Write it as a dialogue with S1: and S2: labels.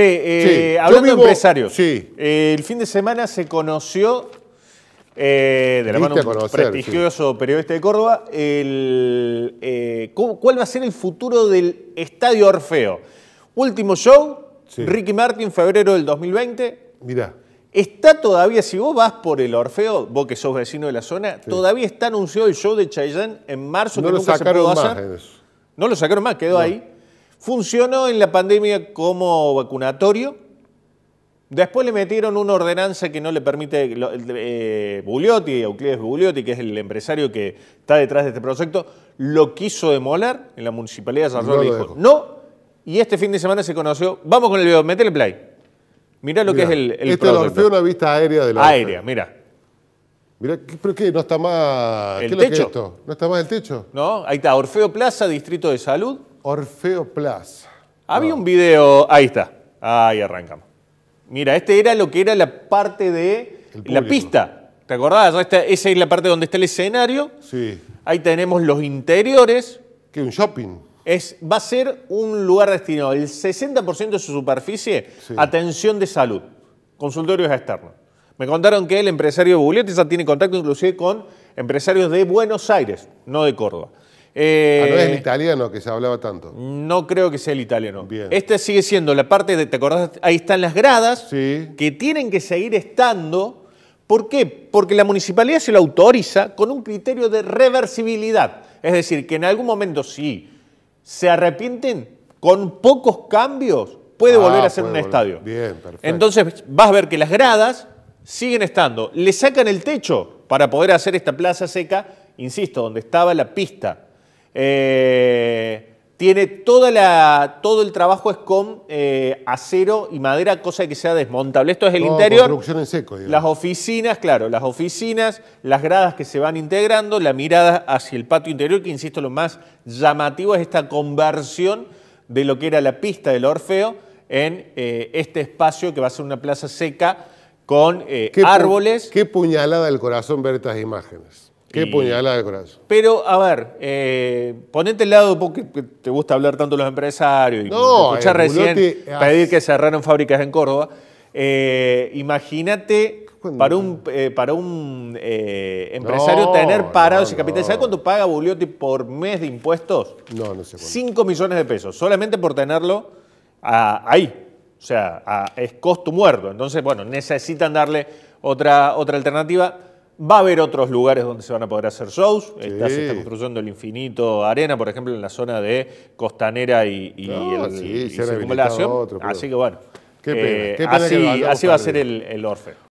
S1: eh, sí. hablando de empresarios, eh, el fin de semana se conoció, eh, de la mano de un prestigioso periodista de Córdoba, eh, cuál va a ser el futuro del Estadio Orfeo. Último show, Ricky Martin, febrero del 2020. Mirá. Está todavía, si vos vas por el Orfeo, vos que sos vecino de la zona, todavía está anunciado el show de Chayanne en marzo, no que lo sacaron Más, no lo sacaron más, quedó ahí. Funcionó en la pandemia como vacunatorio. Después le metieron una ordenanza que no le permite eh, Bugliotti, Euclides Bugliotti, que es el empresario que está detrás de este proyecto, lo quiso demolar en la municipalidad de San no dijo, no, y este fin de semana se conoció, vamos con el video, metele play. Mirá lo que es el, el Este Orfeo, una vista aérea de la Aérea, Mira, mirá. ¿pero qué? ¿No está más... El techo? ¿No está más el techo? No, ahí está, Orfeo Plaza, Distrito de Salud. Orfeo Plaza. Había un video, ahí está, ahí arrancamos. Mira, este era lo que era la parte de la pista. ¿Te acordás? esa es la parte donde está el escenario. Sí. Ahí tenemos los interiores. Que un shopping. Es, va a ser un lugar destinado, el 60% de su superficie, atención de salud, consultorios externos. Me contaron que el empresario de ya tiene contacto inclusive con empresarios de Buenos Aires, no de Córdoba. Eh, ah, no es el italiano que se hablaba tanto. No creo que sea el italiano. Bien. Este sigue siendo la parte de, ¿te acordás? Ahí están las gradas, que tienen que seguir estando. ¿Por qué? Porque la municipalidad se lo autoriza con un criterio de reversibilidad. Es decir, que en algún momento si se arrepienten con pocos cambios, puede ah, volver a ser un estadio. Bien, perfecto. Entonces vas a ver que las gradas siguen estando. Le sacan el techo para poder hacer esta plaza seca, insisto, donde estaba la pista eh, tiene toda la, todo el trabajo es con eh, acero y madera, cosa que sea desmontable. Esto es el interior. seco, Las oficinas, claro, las oficinas, las gradas que se van integrando, la mirada hacia el patio interior, que insisto, lo más llamativo es esta conversión de lo que era la pista del Orfeo en eh, este espacio que va a ser una plaza seca con árboles. qué puñalada del corazón ver estas imágenes.
S2: Qué puñalada
S1: de corazón. Pero, a ver, eh, ponete al lado porque te gusta hablar tanto los empresarios y no, escuchar eh, recién pedir que cerraran fábricas en Córdoba. Eh, imagínate para un, para un empresario tener parado ese capital. ¿Sabes cuánto paga Bugliotti por mes de impuestos? No, no sé cuánto. 5 millones de pesos, solamente por tenerlo ahí. O sea, es costo muerto. Entonces, bueno, necesitan darle otra, otra alternativa. Va a haber otros lugares donde se van a poder hacer shows. se está construyendo el Infinito Arena, por ejemplo, en la zona de Costanera y, y, el, Así que bueno. Eh, así, va a ser el, el Orfe.